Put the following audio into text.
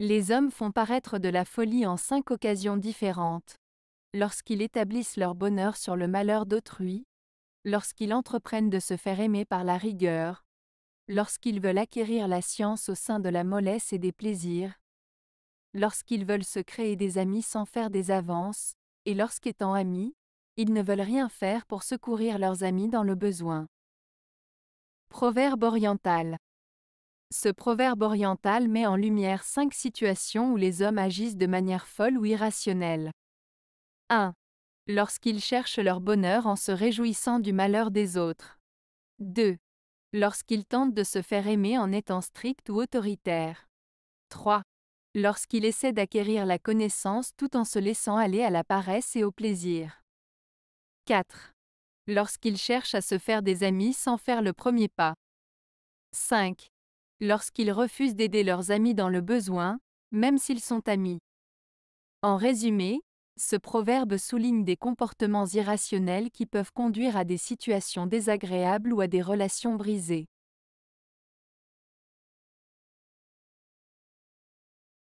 Les hommes font paraître de la folie en cinq occasions différentes. Lorsqu'ils établissent leur bonheur sur le malheur d'autrui, lorsqu'ils entreprennent de se faire aimer par la rigueur, lorsqu'ils veulent acquérir la science au sein de la mollesse et des plaisirs, lorsqu'ils veulent se créer des amis sans faire des avances, et lorsqu'étant amis, ils ne veulent rien faire pour secourir leurs amis dans le besoin. Proverbe oriental. Ce proverbe oriental met en lumière cinq situations où les hommes agissent de manière folle ou irrationnelle. 1. Lorsqu'ils cherchent leur bonheur en se réjouissant du malheur des autres. 2. Lorsqu'ils tentent de se faire aimer en étant stricts ou autoritaires. 3. Lorsqu'ils essaient d'acquérir la connaissance tout en se laissant aller à la paresse et au plaisir. 4. Lorsqu'ils cherchent à se faire des amis sans faire le premier pas. 5 lorsqu'ils refusent d'aider leurs amis dans le besoin, même s'ils sont amis. En résumé, ce proverbe souligne des comportements irrationnels qui peuvent conduire à des situations désagréables ou à des relations brisées.